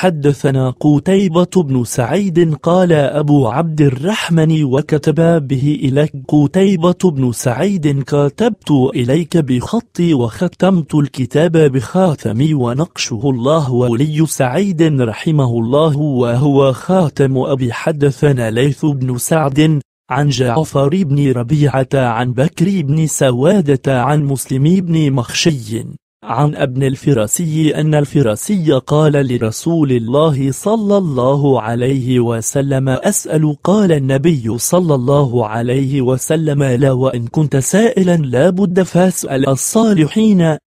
حدثنا قتيبة بن سعيد قال أبو عبد الرحمن وكتب به إليك قتيبة بن سعيد كتبت إليك بخطي وختمت الكتاب بخاتمي ونقشه الله ولي سعيد رحمه الله وهو خاتم أبي حدثنا ليث بن سعد عن جعفر بن ربيعة عن بكر بن سوادة عن مسلم بن مخشي عن ابن الفراسي أن الفراسي قال لرسول الله صلى الله عليه وسلم أسأل قال النبي صلى الله عليه وسلم لا وإن كنت سائلا لا بد فاسأل الصالحين